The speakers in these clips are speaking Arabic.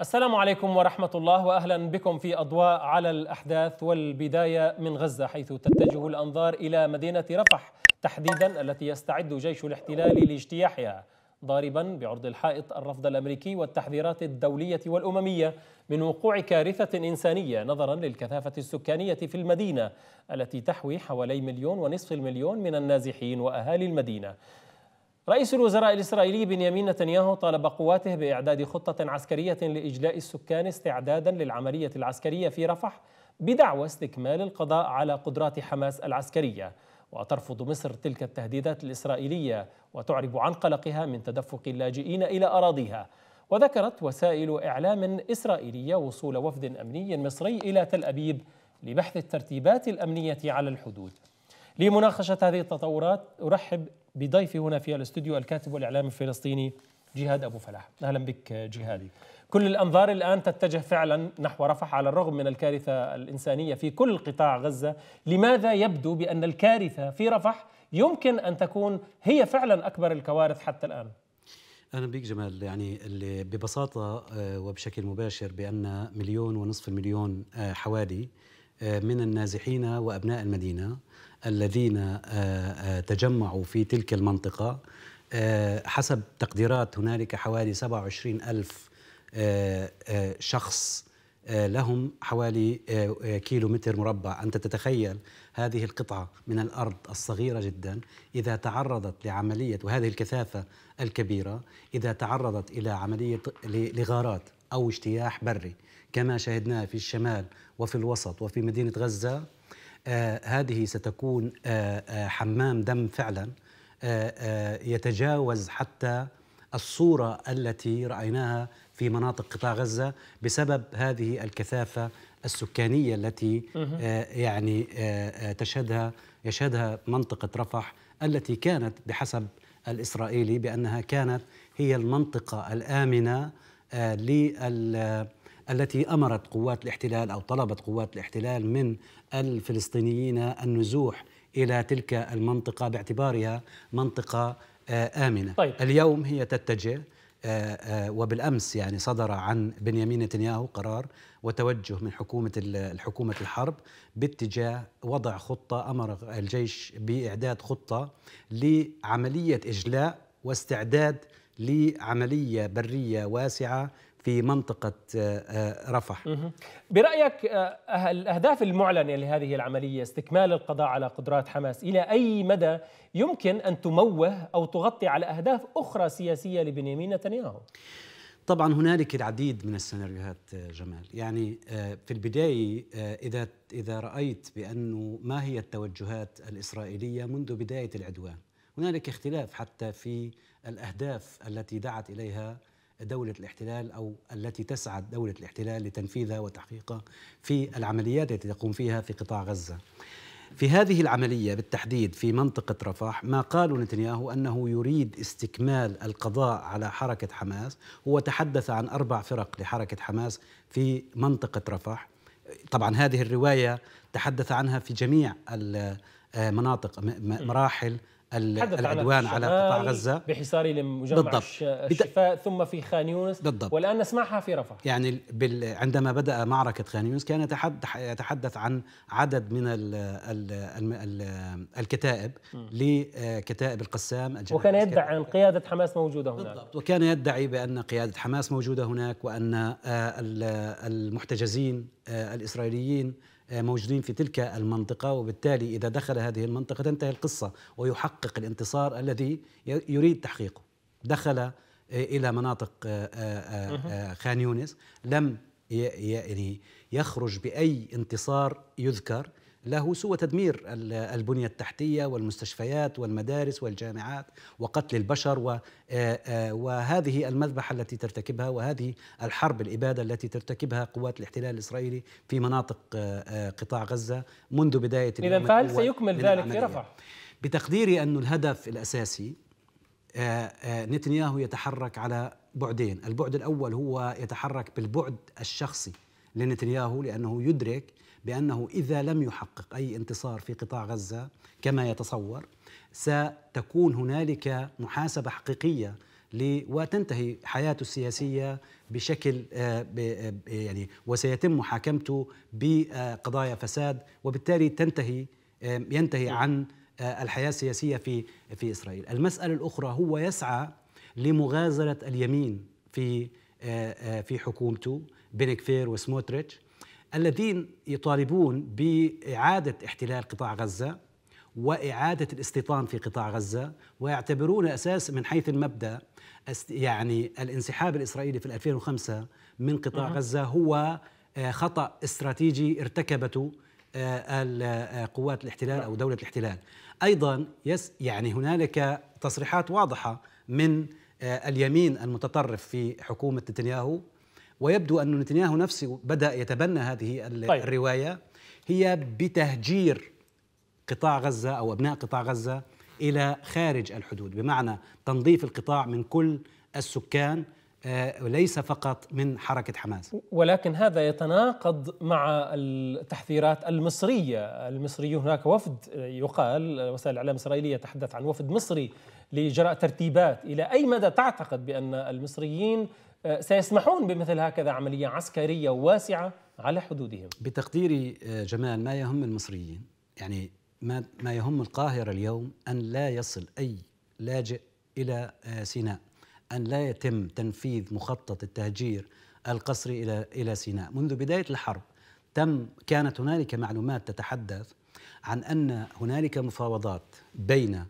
السلام عليكم ورحمة الله وأهلا بكم في أضواء على الأحداث والبداية من غزة حيث تتجه الأنظار إلى مدينة رفح تحديدا التي يستعد جيش الاحتلال لاجتياحها ضاربا بعرض الحائط الرفض الامريكي والتحذيرات الدوليه والامميه من وقوع كارثه انسانيه نظرا للكثافه السكانيه في المدينه التي تحوي حوالي مليون ونصف المليون من النازحين واهالي المدينه. رئيس الوزراء الإسرائيلي بنيامين نتنياهو طالب قواته بإعداد خطة عسكرية لإجلاء السكان استعدادا للعملية العسكرية في رفح بدعوى استكمال القضاء على قدرات حماس العسكرية وترفض مصر تلك التهديدات الإسرائيلية وتعرب عن قلقها من تدفق اللاجئين إلى أراضيها وذكرت وسائل إعلام إسرائيلية وصول وفد أمني مصري إلى تل أبيب لبحث الترتيبات الأمنية على الحدود لمناقشة هذه التطورات أرحب بضيفي هنا في الاستوديو الكاتب والاعلامي الفلسطيني جهاد ابو فلاح اهلا بك جهاد كل الانظار الان تتجه فعلا نحو رفح على الرغم من الكارثه الانسانيه في كل قطاع غزه لماذا يبدو بان الكارثه في رفح يمكن ان تكون هي فعلا اكبر الكوارث حتى الان أهلا بك جمال يعني اللي ببساطة آه، وبشكل مباشر بأن مليون ونصف المليون آه، حوالي آه، من النازحين وأبناء المدينة الذين آه، آه، تجمعوا في تلك المنطقة آه، حسب تقديرات هنالك حوالي 27 ألف شخص لهم حوالي كيلو متر مربع أنت تتخيل هذه القطعة من الأرض الصغيرة جدا إذا تعرضت لعملية وهذه الكثافة الكبيرة إذا تعرضت إلى عملية لغارات أو اجتياح بري كما شاهدناه في الشمال وفي الوسط وفي مدينة غزة آه، هذه ستكون آه، آه، حمام دم فعلا يتجاوز حتى الصورة التي رأيناها في مناطق قطاع غزة بسبب هذه الكثافة السكانية التي يعني تشهدها يشهدها منطقة رفح التي كانت بحسب الإسرائيلي بأنها كانت هي المنطقة الآمنة التي امرت قوات الاحتلال او طلبت قوات الاحتلال من الفلسطينيين النزوح الى تلك المنطقه باعتبارها منطقه آه، امنه طيب. اليوم هي تتجه آه، آه، وبالامس يعني صدر عن بنيامين نتنياهو قرار وتوجه من حكومه الحكومه الحرب باتجاه وضع خطه امر الجيش باعداد خطه لعمليه اجلاء واستعداد لعمليه بريه واسعه في منطقة آه، آه، رفح برأيك آه، الأهداف المعلنة لهذه العملية استكمال القضاء على قدرات حماس إلى أي مدى يمكن أن تموه أو تغطي على أهداف أخرى سياسية لبنيامين نتنياهو؟ طبعا هنالك العديد من السيناريوهات جمال يعني في البدايه اذا اذا رايت بانه ما هي التوجهات الاسرائيليه منذ بدايه العدوان هنالك اختلاف حتى في الاهداف التي دعت اليها دولة الاحتلال أو التي تسعى دولة الاحتلال لتنفيذها وتحقيقها في العمليات التي تقوم فيها في قطاع غزة في هذه العملية بالتحديد في منطقة رفح ما قاله نتنياهو أنه يريد استكمال القضاء على حركة حماس هو تحدث عن أربع فرق لحركة حماس في منطقة رفح طبعا هذه الرواية تحدث عنها في جميع المناطق آه، مراحل العدوان على قطاع غزة بحصاره لمجمع بالضبط. الشفاء ثم في خان يونس بالضبط. والآن نسمعها في رفح يعني بال... عندما بدأ معركة خان يونس كان يتحدث عن عدد من ال... ال... ال... ال... الكتائب لكتائب القسام وكان يدعي أن قيادة حماس موجودة هناك بالضبط. وكان يدعي بأن قيادة حماس موجودة هناك وأن آه، المحتجزين آه، الإسرائيليين موجودين في تلك المنطقة وبالتالي إذا دخل هذه المنطقة تنتهي القصة ويحقق الانتصار الذي يريد تحقيقه دخل إلى مناطق آه، آه، آه، خان يونس لم يعني يخرج بأي انتصار يذكر له سوى تدمير البنية التحتية والمستشفيات والمدارس والجامعات وقتل البشر آه، آه، وهذه المذبحة التي ترتكبها وهذه الحرب الإبادة التي ترتكبها قوات الاحتلال الإسرائيلي في مناطق آه، قطاع غزة منذ بداية إذا فهل سيكمل ذلك في رفح؟ بتقديري أن الهدف الأساسي نتنياهو يتحرك على بعدين البعد الأول هو يتحرك بالبعد الشخصي لنتنياهو لأنه يدرك بأنه إذا لم يحقق أي انتصار في قطاع غزة كما يتصور ستكون هنالك محاسبة حقيقية وتنتهي حياته السياسية بشكل آه، آه، يعني وسيتم محاكمته بقضايا فساد وبالتالي تنتهي ينتهي عن آه، الحياة السياسية في في إسرائيل المسألة الأخرى هو يسعى لمغازلة اليمين في في حكومته بنكفير وسموتريتش الذين يطالبون بإعادة احتلال قطاع غزة وإعادة الاستيطان في قطاع غزة ويعتبرون أساس من حيث المبدأ يعني الانسحاب الإسرائيلي في 2005 من قطاع غزة هو آه، خطأ استراتيجي ارتكبته آه، آه، قوات الاحتلال أو دولة الاحتلال أيضا يس يعني هنالك تصريحات واضحة من اليمين المتطرف في حكومة نتنياهو ويبدو أن نتنياهو نفسه بدأ يتبنى هذه طيب. الرواية هي بتهجير قطاع غزة أو أبناء قطاع غزة إلى خارج الحدود بمعنى تنظيف القطاع من كل السكان آه، وليس فقط من حركة حماس ولكن هذا يتناقض مع التحذيرات المصرية المصري هناك وفد آه، يقال آه، وسائل الإعلام الإسرائيلية تحدث عن وفد مصري لإجراء ترتيبات إلى أي مدى تعتقد بأن المصريين آه، سيسمحون بمثل هكذا عملية عسكرية واسعة على حدودهم بتقديري آه، جمال ما يهم المصريين يعني ما ما يهم القاهرة اليوم أن لا يصل أي لاجئ إلى آه، سيناء أن لا يتم تنفيذ مخطط التهجير القسري إلى إلى سيناء منذ بداية الحرب تم كانت هنالك معلومات تتحدث عن أن هنالك مفاوضات بين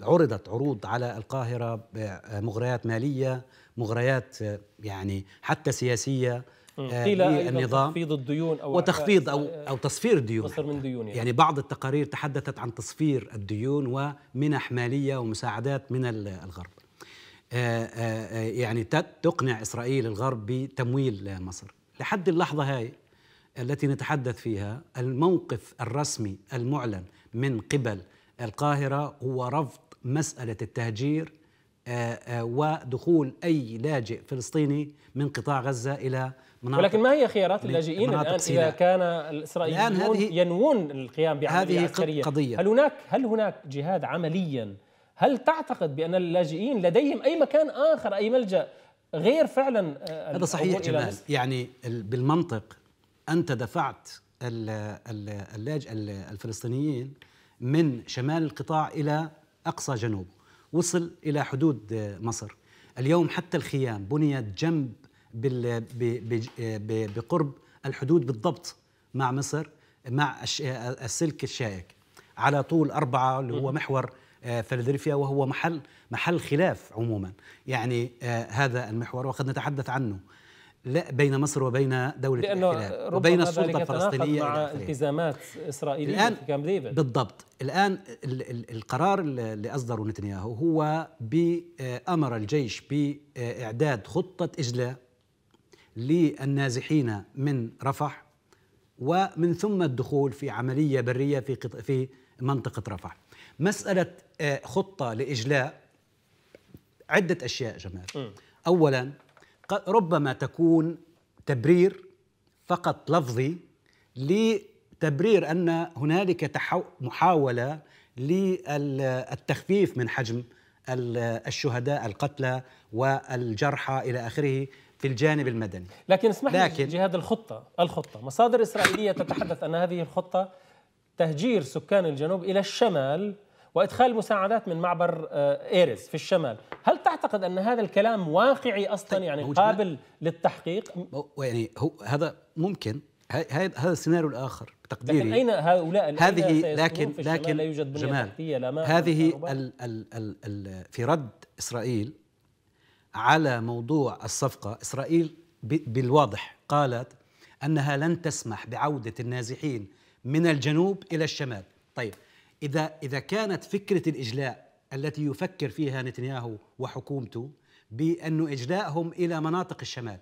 عرضت عروض على القاهرة مغريات مالية مغريات يعني حتى سياسيه آه، للنظام تخفيض الديون او وتخفيض او او تصفير الديون من ديون يعني. يعني بعض التقارير تحدثت عن تصفير الديون ومنح ماليه ومساعدات من الغرب آه، آه، يعني تقنع اسرائيل الغرب بتمويل مصر لحد اللحظه هاي التي نتحدث فيها الموقف الرسمي المعلن من قبل القاهره هو رفض مساله التهجير آه، آه، ودخول أي لاجئ فلسطيني من قطاع غزة إلى مناطق ولكن ما هي خيارات اللاجئين الآن إذا كان الإسرائيليون هذه ينوون القيام بعملية هذه عسكرية قضية هل هناك هل هناك جهاد عمليا هل تعتقد بأن اللاجئين لديهم أي مكان آخر أي ملجأ غير فعلا آه، هذا صحيح جمال يعني بالمنطق أنت دفعت اللاجئ الفلسطينيين من شمال القطاع إلى أقصى جنوبه وصل إلى حدود آه، مصر اليوم حتى الخيام بنيت جنب بقرب الحدود بالضبط مع مصر مع آه، السلك الشائك على طول أربعة اللي هو محور آه، فيلادلفيا وهو محل محل خلاف عموما يعني هذا المحور وقد نتحدث عنه لا بين مصر وبين دولة لأنه الاحتلال وبين السلطة الفلسطينية مع التزامات إسرائيلية الآن في كامب ديفيد بالضبط الآن القرار اللي أصدره نتنياهو هو بأمر الجيش بإعداد خطة إجلاء للنازحين من رفح ومن ثم الدخول في عملية برية في في منطقة رفح مسألة آه، خطة لإجلاء عدة أشياء جمال أولا ربما تكون تبرير فقط لفظي لتبرير ان هنالك محاوله للتخفيف من حجم الشهداء القتلى والجرحى الى اخره في الجانب المدني لكن اسمح لي لكن جهاد الخطه الخطه مصادر اسرائيليه تتحدث ان هذه الخطه تهجير سكان الجنوب الى الشمال وادخال مساعدات من معبر آه، ايرز في الشمال هل تعتقد ان هذا الكلام واقعي اصلا طيب، يعني قابل للتحقيق يعني هو هذا ممكن هذا السيناريو الاخر بتقديري لكن اين هؤلاء هذه لكن لكن لا يوجد بنية جمال تحتية لا ماء هذه الـ الـ الـ الـ في رد اسرائيل على موضوع الصفقه اسرائيل بالواضح قالت انها لن تسمح بعوده النازحين من الجنوب الى الشمال طيب إذا إذا كانت فكرة الإجلاء التي يفكر فيها نتنياهو وحكومته بأنه إجلاءهم إلى مناطق الشمال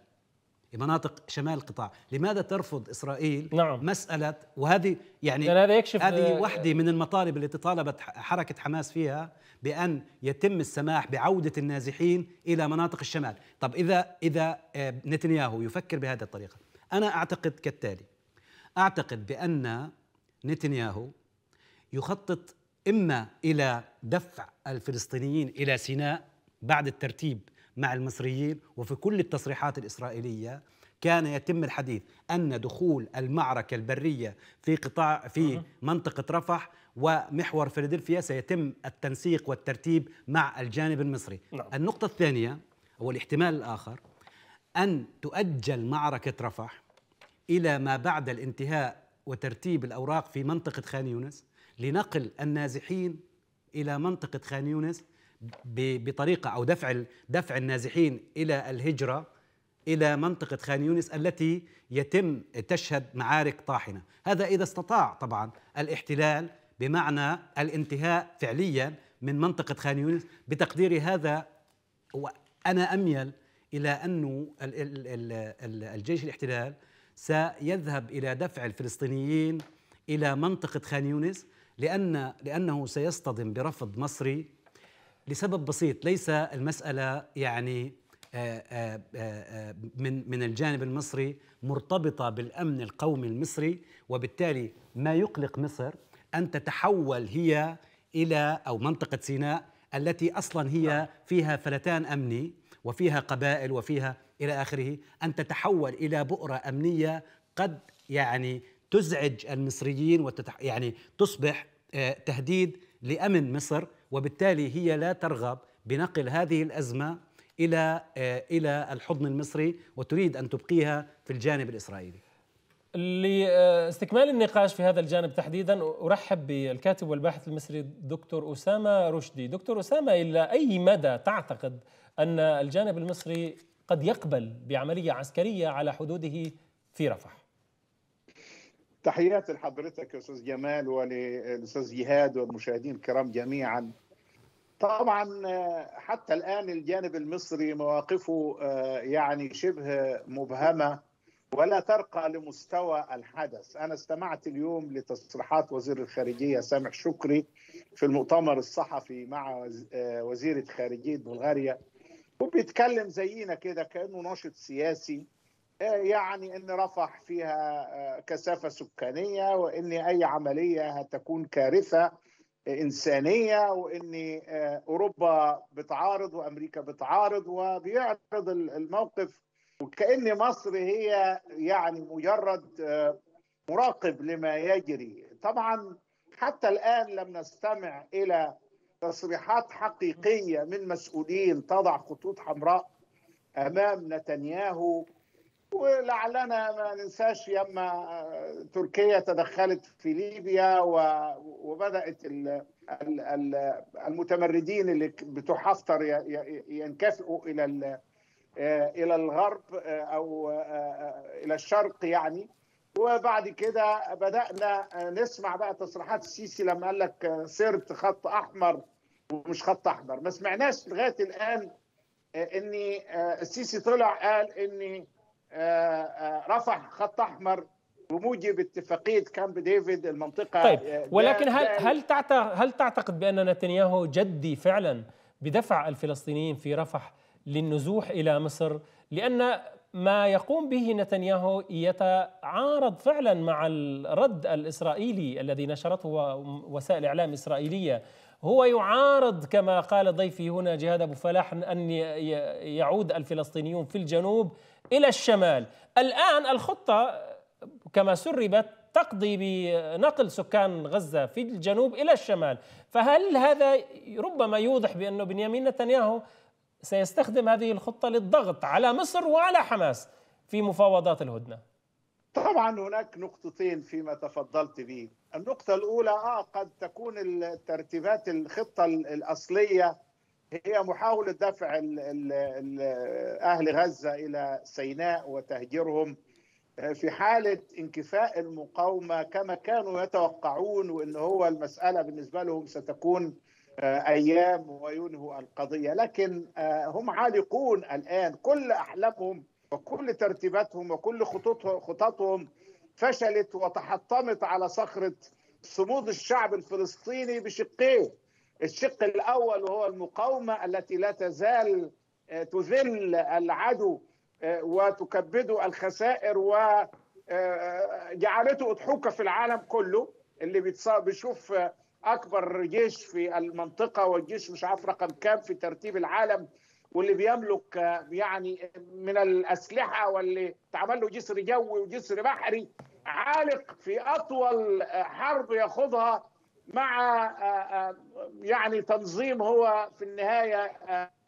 مناطق شمال القطاع لماذا ترفض إسرائيل نعم. مسألة وهذه يعني هذا يكشف هذه آه، واحدة من المطالب التي طالبت حركة حماس فيها بأن يتم السماح بعودة النازحين إلى مناطق الشمال طب إذا, إذا آه، نتنياهو يفكر بهذه الطريقة أنا أعتقد كالتالي أعتقد بأن نتنياهو يخطط إما إلى دفع الفلسطينيين إلى سيناء بعد الترتيب مع المصريين وفي كل التصريحات الإسرائيلية كان يتم الحديث أن دخول المعركة البرية في قطاع في منطقة رفح ومحور فيلادلفيا سيتم التنسيق والترتيب مع الجانب المصري نعم. النقطة الثانية هو الاحتمال الآخر أن تؤجل معركة رفح إلى ما بعد الانتهاء وترتيب الأوراق في منطقة خان يونس لنقل النازحين الى منطقه خان يونس بطريقه او دفع دفع النازحين الى الهجره الى منطقه خان يونس التي يتم تشهد معارك طاحنه، هذا اذا استطاع طبعا الاحتلال بمعنى الانتهاء فعليا من منطقه خان يونس بتقديري هذا وانا اميل الى انه الجيش الاحتلال سيذهب الى دفع الفلسطينيين الى منطقه خان يونس لأن لأنه سيصطدم برفض مصري لسبب بسيط ليس المسألة يعني آه، آه، آه، من من الجانب المصري مرتبطة بالأمن القومي المصري وبالتالي ما يقلق مصر أن تتحول هي إلى أو منطقة سيناء التي أصلا هي نعم. فيها فلتان أمني وفيها قبائل وفيها إلى آخره أن تتحول إلى بؤرة أمنية قد يعني تزعج المصريين وتتح يعني تصبح آه، تهديد لامن مصر وبالتالي هي لا ترغب بنقل هذه الازمه الى آه، الى الحضن المصري وتريد ان تبقيها في الجانب الاسرائيلي. لاستكمال آه، النقاش في هذا الجانب تحديدا ارحب بالكاتب والباحث المصري الدكتور اسامه رشدي، دكتور اسامه الى اي مدى تعتقد ان الجانب المصري قد يقبل بعمليه عسكريه على حدوده في رفح؟ تحياتي لحضرتك يا استاذ جمال وللاستاذ جهاد والمشاهدين الكرام جميعا طبعا حتى الان الجانب المصري مواقفه آه، يعني شبه مبهمه ولا ترقى لمستوى الحدث انا استمعت اليوم لتصريحات وزير الخارجيه سامح شكري في المؤتمر الصحفي مع آه، وزيره خارجيه بلغاريا وبيتكلم زينا كده كانه ناشط سياسي يعني ان رفح فيها آه، كثافه سكانيه وان اي عمليه هتكون كارثه آه، انسانيه وان آه، اوروبا بتعارض وامريكا بتعارض وبيعرض الموقف وكان مصر هي يعني مجرد مراقب لما يجري طبعا حتى الان لم نستمع الى تصريحات حقيقيه من مسؤولين تضع خطوط حمراء امام نتنياهو ولعلنا ما ننساش يما آه، تركيا تدخلت في ليبيا وبدات المتمردين اللي بتحفتر ينكفئوا الى آه، الى الغرب آه، او الى الشرق يعني وبعد كده بدانا نسمع بقى تصريحات السيسي لما قال لك صرت خط احمر ومش خط احمر ما سمعناش لغايه الان ان السيسي طلع قال ان آه، آه، رفع خط احمر بموجب اتفاقيه كامب ديفيد المنطقه طيب آه، ولكن هل هل تعتقد هل تعتقد بان نتنياهو جدي فعلا بدفع الفلسطينيين في رفح للنزوح الى مصر لان ما يقوم به نتنياهو يتعارض فعلا مع الرد الاسرائيلي الذي نشرته وسائل اعلام اسرائيليه هو يعارض كما قال ضيفي هنا جهاد ابو فلاح ان يعود الفلسطينيون في الجنوب الى الشمال الان الخطه كما سربت تقضي بنقل سكان غزه في الجنوب الى الشمال فهل هذا ربما يوضح بانه بنيامين نتنياهو سيستخدم هذه الخطة للضغط على مصر وعلى حماس في مفاوضات الهدنة طبعا هناك نقطتين فيما تفضلت به النقطة الأولى آه قد تكون الترتيبات الخطة الأصلية هي محاولة دفع ال ال أهل غزة إلى سيناء وتهجيرهم آه، في حالة انكفاء المقاومة كما كانوا يتوقعون وأن هو المسألة بالنسبة لهم ستكون آه، ايام وينهوا القضيه لكن آه، هم عالقون الان كل احلامهم وكل ترتيباتهم وكل خططهم فشلت وتحطمت على صخره صمود الشعب الفلسطيني بشقيه الشق الاول وهو المقاومه التي لا تزال آه، تذل العدو وتكبده الخسائر وجعلته اضحوكه في العالم كله اللي بيشوف اكبر جيش في المنطقه والجيش مش عارف رقم كام في ترتيب العالم واللي بيملك يعني من الاسلحه واللي اتعمل له جسر جوي وجسر بحري عالق في اطول حرب يخوضها مع يعني تنظيم هو في النهايه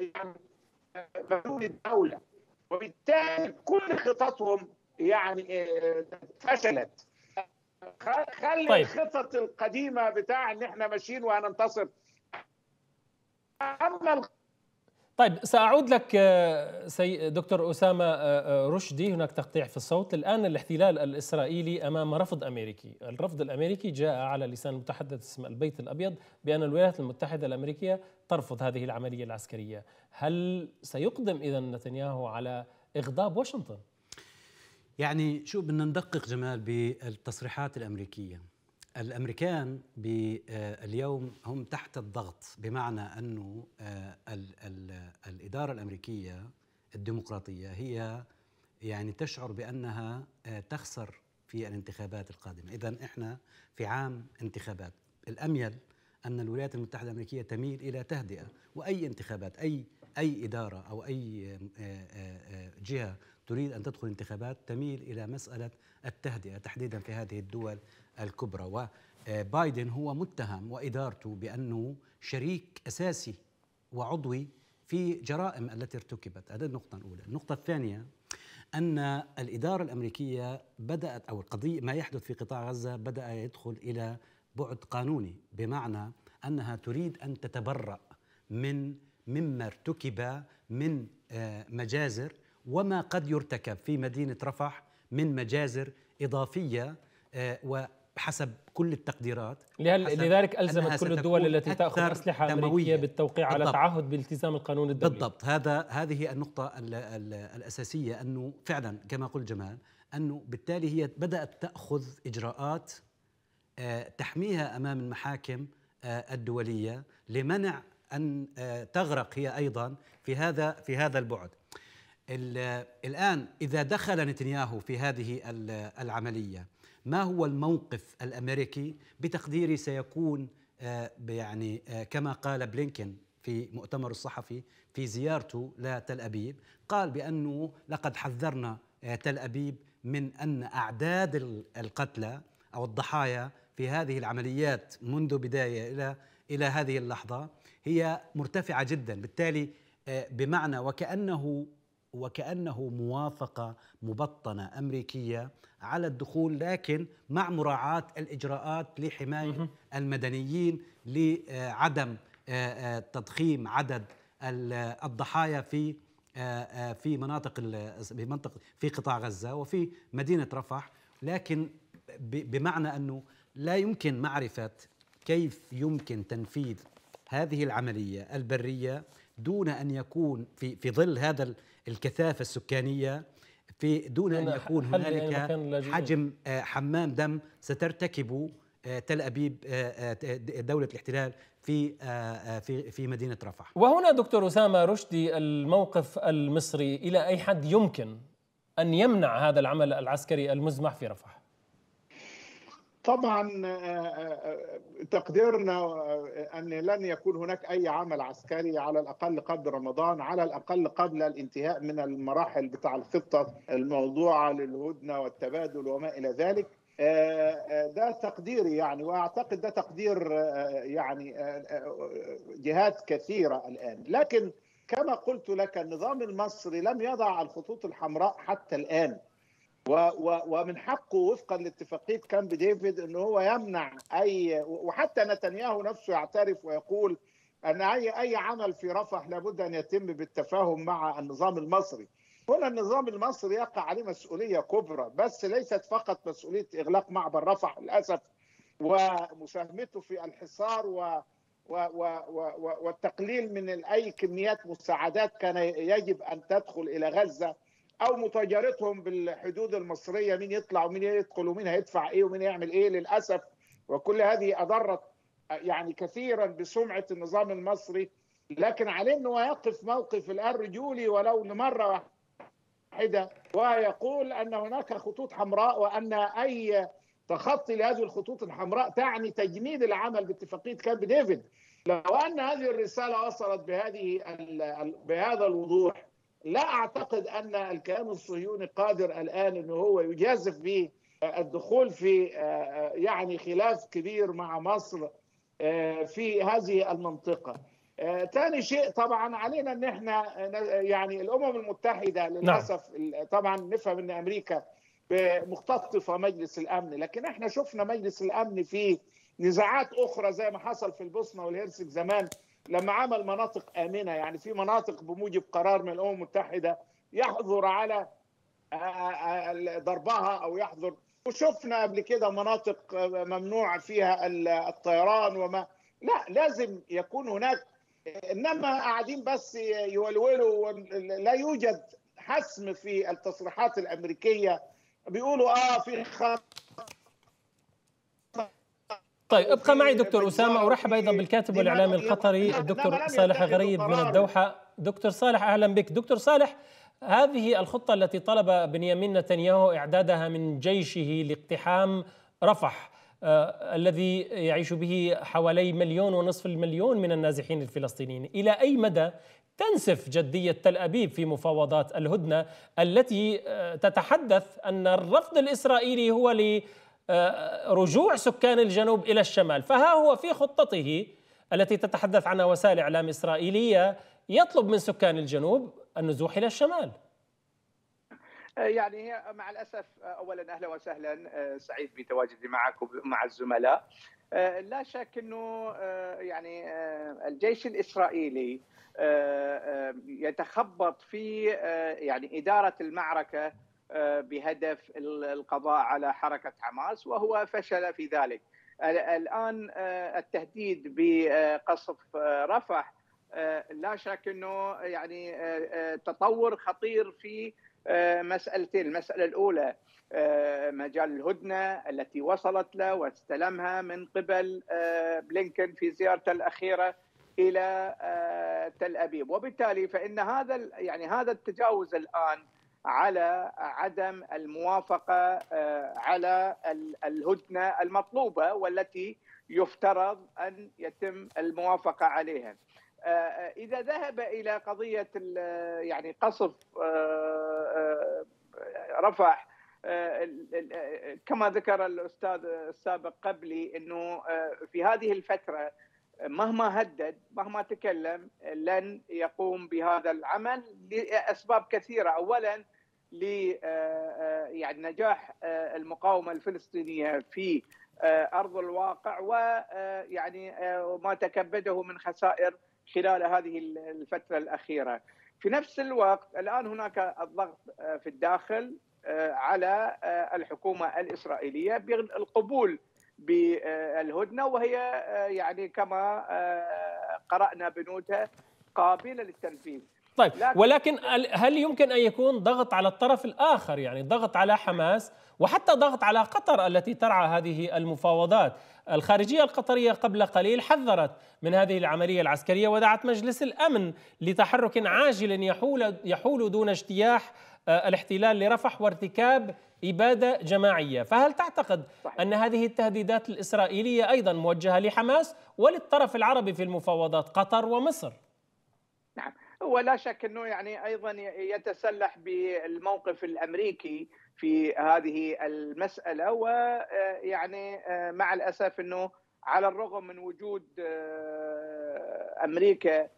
يعني بدون الدوله وبالتالي كل خططهم يعني فشلت خلي طيب. الخطط القديمه بتاع ان احنا ماشيين وهننتصر اما طيب ساعود لك آه، سي دكتور اسامه آه، آه، رشدي هناك تقطيع في الصوت الان الاحتلال الاسرائيلي امام رفض امريكي الرفض الامريكي جاء على لسان متحدث اسم البيت الابيض بان الولايات المتحده الامريكيه ترفض هذه العمليه العسكريه هل سيقدم اذا نتنياهو على اغضاب واشنطن يعني شو بدنا ندقق جمال بالتصريحات الامريكيه الامريكان آه، اليوم هم تحت الضغط بمعنى انه آه، الاداره الامريكيه الديمقراطيه هي يعني تشعر بانها آه، تخسر في الانتخابات القادمه، اذا احنا في عام انتخابات، الاميل ان الولايات المتحده الامريكيه تميل الى تهدئه، واي انتخابات اي اي اداره او اي جهه تريد أن تدخل انتخابات تميل إلى مسألة التهدئة تحديدا في هذه الدول الكبرى وبايدن آه، هو متهم وإدارته بأنه شريك أساسي وعضوي في جرائم التي ارتكبت هذه النقطة الأولى النقطة الثانية أن الإدارة الأمريكية بدأت أو القضية ما يحدث في قطاع غزة بدأ يدخل إلى بعد قانوني بمعنى أنها تريد أن تتبرأ من مما ارتكب من آه، مجازر وما قد يرتكب في مدينة رفح من مجازر إضافية آه، وحسب كل التقديرات لذلك ألزمت كل الدول التي تأخذ أسلحة أمريكية بالتوقيع على تعهد بالتزام القانون الدولي بالضبط هذا هذه النقطة الأساسية أنه فعلا كما قلت جمال أنه بالتالي هي بدأت تأخذ إجراءات آه، تحميها أمام المحاكم آه، الدولية لمنع أن تغرق هي أيضا في هذا في هذا البعد الآن إذا دخل نتنياهو في هذه العملية ما هو الموقف الأمريكي بتقديري سيكون آه، يعني آه، كما قال بلينكين في مؤتمر الصحفي في زيارته لتل أبيب قال بأنه لقد حذرنا آه، تل أبيب من أن أعداد القتلى أو الضحايا في هذه العمليات منذ بداية إلى إلى هذه اللحظة هي مرتفعة جدا بالتالي بمعنى وكأنه وكأنه موافقة مبطنة أمريكية على الدخول لكن مع مراعاة الإجراءات لحماية المدنيين لعدم آه، آه، تضخيم عدد آه، الضحايا في في مناطق في منطقه في قطاع غزه وفي مدينه رفح لكن بمعنى انه لا يمكن معرفه كيف يمكن تنفيذ هذه العمليه البريه دون ان يكون في في ظل هذا الكثافه السكانيه في دون ان يكون هنالك حجم آه، حمام دم سترتكبه آه، تل ابيب آه، دوله الاحتلال في في في مدينه رفح. وهنا دكتور اسامه رشدي الموقف المصري الى اي حد يمكن ان يمنع هذا العمل العسكري المزمع في رفح؟ طبعا آه، آه، آه، تقديرنا ان لن يكون هناك اي عمل عسكري على الاقل قبل رمضان على الاقل قبل الانتهاء من المراحل بتاع الخطه الموضوعه للهدنه والتبادل وما الى ذلك ده تقديري يعني واعتقد ده تقدير يعني جهات كثيره الان لكن كما قلت لك النظام المصري لم يضع الخطوط الحمراء حتى الان ومن حقه وفقا لاتفاقيه كامب ديفيد ان هو يمنع اي وحتى نتنياهو نفسه يعترف ويقول ان اي اي عمل في رفح لابد ان يتم بالتفاهم مع النظام المصري. هنا النظام المصري يقع عليه مسؤوليه كبرى بس ليست فقط مسؤوليه اغلاق معبر رفح للاسف ومساهمته في الحصار و و و و والتقليل من اي كميات مساعدات كان يجب ان تدخل الى غزه او متاجرتهم بالحدود المصريه مين يطلع ومين يدخل ومين هيدفع ايه ومين يعمل ايه للاسف وكل هذه اضرت يعني كثيرا بسمعه النظام المصري لكن عليه انه يقف موقف رجولي ولو لمره واحده ويقول ان هناك خطوط حمراء وان اي تخطي لهذه الخطوط الحمراء تعني تجميد العمل باتفاقيه كامب ديفيد لو ان هذه الرساله وصلت بهذه بهذا الوضوح لا اعتقد ان الكيان الصهيوني قادر الان ان هو يجازف به الدخول في يعني خلاف كبير مع مصر في هذه المنطقه. ثاني شيء طبعا علينا ان احنا يعني الامم المتحده نعم. للاسف طبعا نفهم ان امريكا مختطفه مجلس الامن لكن احنا شفنا مجلس الامن في نزاعات اخرى زي ما حصل في البوسنه والهرسك زمان لما عمل مناطق امنه يعني في مناطق بموجب قرار من الامم المتحده يحظر على آه، آه، ضربها او يحظر وشفنا قبل كده مناطق ممنوع فيها الطيران وما لا لازم يكون هناك انما قاعدين بس يولولوا لا يوجد حسم في التصريحات الامريكيه بيقولوا اه في خط طيب ابقى معي دكتور اسامه ارحب ايضا بالكاتب والاعلامي القطري الدكتور صالح غريب من الدوحه دكتور صالح اهلا بك دكتور صالح هذه الخطه التي طلب بنيامين نتنياهو اعدادها من جيشه لاقتحام رفح آه الذي يعيش به حوالي مليون ونصف المليون من النازحين الفلسطينيين الى اي مدى تنسف جديه تل ابيب في مفاوضات الهدنه التي آه، تتحدث ان الرفض الاسرائيلي هو ل رجوع سكان الجنوب الى الشمال فها هو في خطته التي تتحدث عنها وسائل اعلام اسرائيليه يطلب من سكان الجنوب النزوح الى الشمال آه، يعني هي مع الاسف آه، اولا اهلا وسهلا آه، سعيد بتواجدي معك ومع الزملاء لا شك انه يعني الجيش الاسرائيلي يتخبط في يعني اداره المعركه بهدف القضاء على حركه حماس وهو فشل في ذلك. الان آه، التهديد بقصف آه، رفح آه، لا شك انه يعني تطور خطير في مسالتين، المساله الاولى مجال الهدنه التي وصلت له واستلمها من قبل بلينكن في زيارته الاخيره الى تل ابيب، وبالتالي فان هذا يعني هذا التجاوز الان على عدم الموافقه آه، على الهدنه المطلوبه والتي يفترض ان يتم الموافقه عليها. آه، آه، اذا ذهب الى قضيه يعني قصف رفح كما ذكر الاستاذ السابق قبلي انه في هذه الفتره مهما هدد مهما تكلم لن يقوم بهذا العمل لاسباب كثيره اولا ل آه، آه، يعني نجاح آه، المقاومه الفلسطينيه في ارض الواقع ويعني ما تكبده من خسائر خلال هذه الفتره الاخيره. في نفس الوقت الان هناك الضغط في الداخل على الحكومه الاسرائيليه بالقبول بالهدنه وهي يعني كما قرانا بنوتها قابله للتنفيذ. طيب ولكن هل يمكن ان يكون ضغط على الطرف الاخر يعني ضغط على حماس وحتى ضغط على قطر التي ترعى هذه المفاوضات الخارجيه القطريه قبل قليل حذرت من هذه العمليه العسكريه ودعت مجلس الامن لتحرك عاجل يحول يحول دون اجتياح آه، الاحتلال لرفح وارتكاب اباده جماعيه، فهل تعتقد ان هذه التهديدات الاسرائيليه ايضا موجهه لحماس وللطرف العربي في المفاوضات قطر ومصر؟ نعم هو لا شك انه يعني ايضا يتسلح بالموقف الامريكي في هذه المساله ويعني مع الاسف انه على الرغم من وجود امريكا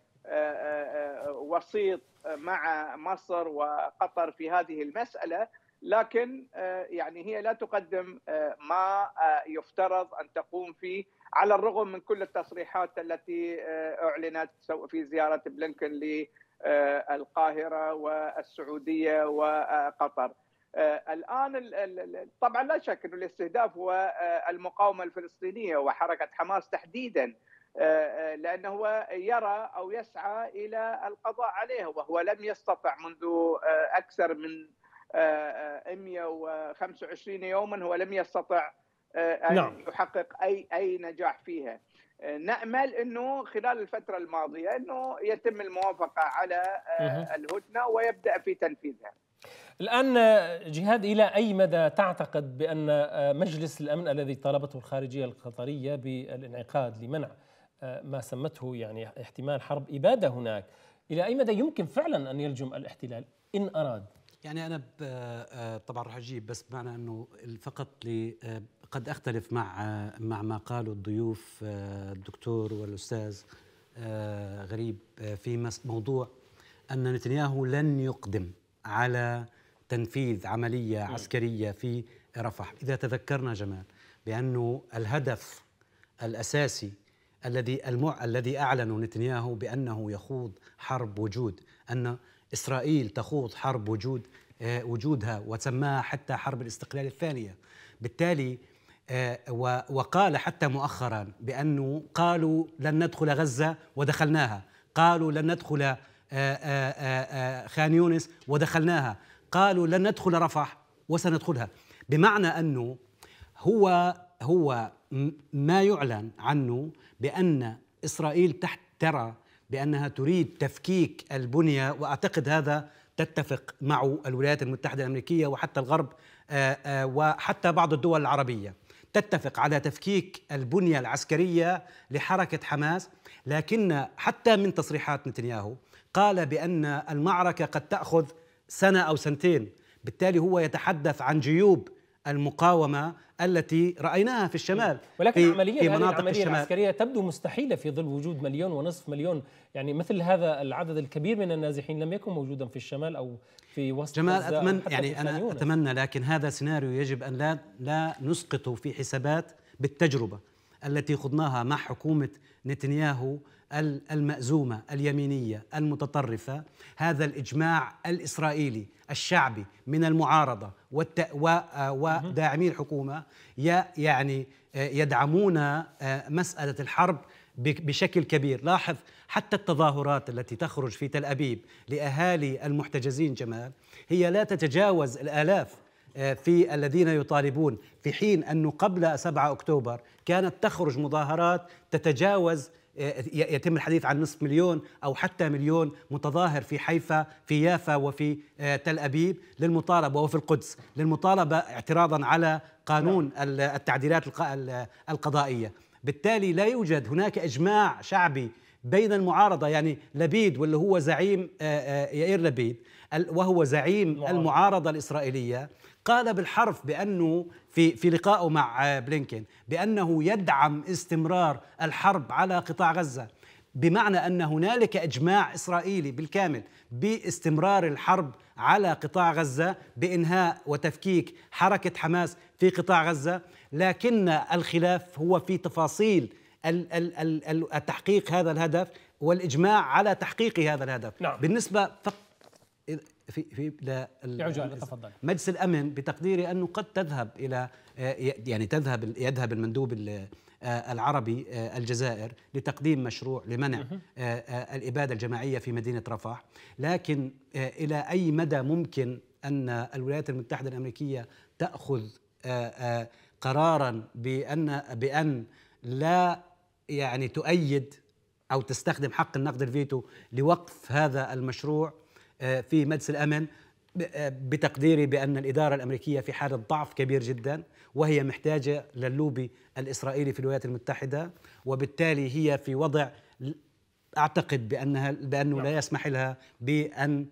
وسيط مع مصر وقطر في هذه المساله لكن يعني هي لا تقدم ما يفترض ان تقوم فيه على الرغم من كل التصريحات التي آه، اعلنت في زياره بلينكن للقاهره والسعوديه وقطر. آه، الان طبعا لا شك انه الاستهداف هو آه، المقاومه الفلسطينيه وحركه حماس تحديدا لانه هو يرى او يسعى الى القضاء عليها وهو لم يستطع منذ اكثر من 125 يوما هو لم يستطع ان آه، يعني نعم. يحقق اي اي نجاح فيها آه، نامل انه خلال الفتره الماضيه انه يتم الموافقه على آه، الهدنه ويبدا في تنفيذها الآن جهاد إلى أي مدى تعتقد بأن مجلس الأمن الذي طالبته الخارجية القطرية بالانعقاد لمنع ما سمته يعني احتمال حرب إبادة هناك إلى أي مدى يمكن فعلا أن يلجم الاحتلال إن أراد؟ يعني أنا طبعا راح أجيب بس بمعنى أنه فقط قد اختلف مع مع ما قاله الضيوف آه، الدكتور والاستاذ آه، غريب آه، في موضوع ان نتنياهو لن يقدم على تنفيذ عمليه عسكريه في رفح، اذا تذكرنا جمال بانه الهدف الاساسي الذي المع الذي اعلن نتنياهو بانه يخوض حرب وجود، ان اسرائيل تخوض حرب وجود وجودها وسماها حتى حرب الاستقلال الثانيه، بالتالي آه، وقال حتى مؤخرا بأنه قالوا لن ندخل غزة ودخلناها قالوا لن ندخل آه، آه، خان يونس ودخلناها قالوا لن ندخل رفح وسندخلها بمعنى أنه هو هو ما يعلن عنه بأن إسرائيل تحت ترى بأنها تريد تفكيك البنية وأعتقد هذا تتفق معه الولايات المتحدة الأمريكية وحتى الغرب وحتى بعض الدول العربية تتفق على تفكيك البنية العسكرية لحركة حماس لكن حتى من تصريحات نتنياهو قال بأن المعركة قد تأخذ سنة أو سنتين بالتالي هو يتحدث عن جيوب المقاومة التي رايناها في الشمال إيه. ولكن في عمليه في مناطق العمليه الشمال. العسكريه تبدو مستحيله في ظل وجود مليون ونصف مليون يعني مثل هذا العدد الكبير من النازحين لم يكن موجودا في الشمال او في وسط جمال اتمنى يعني انا اتمنى لكن هذا سيناريو يجب ان لا لا نسقطه في حسابات بالتجربه التي خضناها مع حكومه نتنياهو المأزومة اليمينية المتطرفة هذا الإجماع الإسرائيلي الشعبي من المعارضة آه، وداعمي الحكومة يعني آه، يدعمون آه، مسألة الحرب بشكل كبير لاحظ حتى التظاهرات التي تخرج في تل أبيب لأهالي المحتجزين جمال هي لا تتجاوز الآلاف في الذين يطالبون في حين أنه قبل 7 أكتوبر كانت تخرج مظاهرات تتجاوز يتم الحديث عن نصف مليون أو حتى مليون متظاهر في حيفا في يافا وفي آه، تل أبيب للمطالبة وفي القدس للمطالبة اعتراضا على قانون نعم. التعديلات القضائية بالتالي لا يوجد هناك إجماع شعبي بين المعارضة يعني لبيد واللي هو زعيم آه، آه، يائر لبيد وهو زعيم المعارضة الإسرائيلية قال بالحرف بأنه في في لقائه مع بلينكين بأنه يدعم استمرار الحرب على قطاع غزة بمعنى أن هنالك إجماع إسرائيلي بالكامل باستمرار الحرب على قطاع غزة بإنهاء وتفكيك حركة حماس في قطاع غزة لكن الخلاف هو في تفاصيل التحقيق هذا الهدف والإجماع على تحقيق هذا الهدف نعم. بالنسبة فقط في في لا تفضل مجلس الامن بتقديري انه قد تذهب الى آه، يعني تذهب يذهب المندوب آه، العربي آه، الجزائر لتقديم مشروع لمنع الاباده الجماعيه في مدينه رفح لكن الى اي مدى ممكن ان الولايات المتحده الامريكيه تاخذ قرارا بان بان لا يعني تؤيد او تستخدم حق النقد الفيتو لوقف هذا المشروع آه، في مجلس الامن آه، بتقديري بان الاداره الامريكيه في حاله ضعف كبير جدا وهي محتاجه للوبي الاسرائيلي في الولايات المتحده وبالتالي هي في وضع اعتقد بانها بانه لا نعم. يسمح لها بان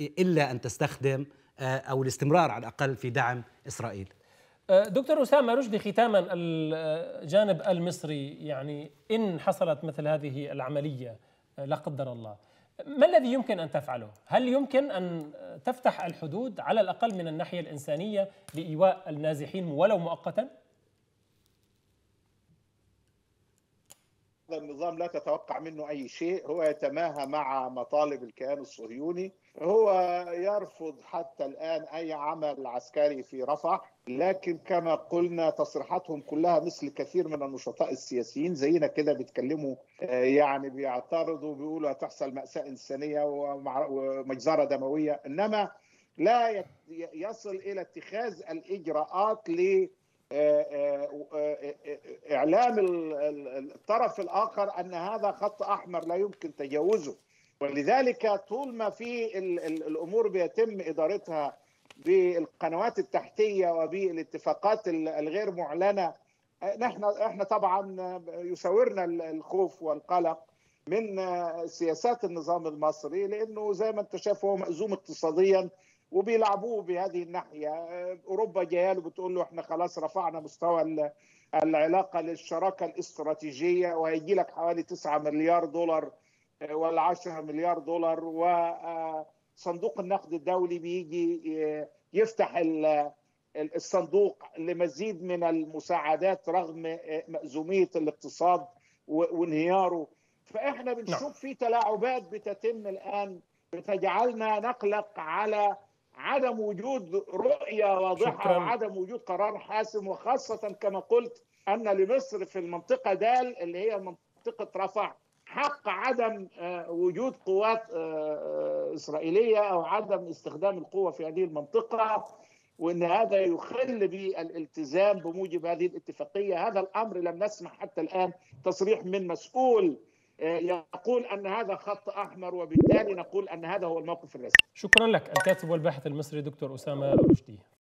الا ان تستخدم آه، او الاستمرار على الاقل في دعم اسرائيل. دكتور اسامه رشدي ختاما الجانب المصري يعني ان حصلت مثل هذه العمليه لا قدر الله ما الذي يمكن ان تفعله؟ هل يمكن ان تفتح الحدود على الاقل من الناحيه الانسانيه لايواء النازحين ولو مؤقتا؟ هذا النظام لا تتوقع منه اي شيء، هو يتماهى مع مطالب الكيان الصهيوني، هو يرفض حتى الان اي عمل عسكري في رفح، لكن كما قلنا تصريحاتهم كلها مثل كثير من النشطاء السياسيين زينا كده بيتكلموا آه، يعني بيعترضوا بيقولوا هتحصل مأساة إنسانية ومجزرة دموية إنما لا يصل إلى اتخاذ الإجراءات ل آه، آه، إعلام الطرف الآخر أن هذا خط أحمر لا يمكن تجاوزه ولذلك طول ما في الأمور بيتم إدارتها بالقنوات التحتيه وبالاتفاقات الغير معلنه نحن احنا طبعا يساورنا الخوف والقلق من سياسات النظام المصري لانه زي ما انت شايف هو مأزوم اقتصاديا وبيلعبوه بهذه الناحيه اوروبا جايه له بتقول له احنا خلاص رفعنا مستوى العلاقه للشراكه الاستراتيجيه وهيجي لك حوالي 9 مليار دولار ولا 10 مليار دولار و صندوق النقد الدولي بيجي يفتح الصندوق لمزيد من المساعدات رغم آه، مأزومية الاقتصاد وانهياره فإحنا نعم. بنشوف في تلاعبات بتتم الآن بتجعلنا نقلق على عدم وجود رؤية واضحة وعدم وجود قرار حاسم وخاصة كما قلت أن لمصر في المنطقة دال اللي هي منطقة رفح حق عدم آه، وجود قوات آه، آه، إسرائيلية أو عدم استخدام القوة في هذه المنطقة وان هذا يخل بالالتزام بموجب هذه الاتفاقيه هذا الامر لم نسمع حتى الان تصريح من مسؤول يقول ان هذا خط احمر وبالتالي نقول ان هذا هو الموقف الرسمي. شكرا لك الكاتب والباحث المصري دكتور اسامه رشدي.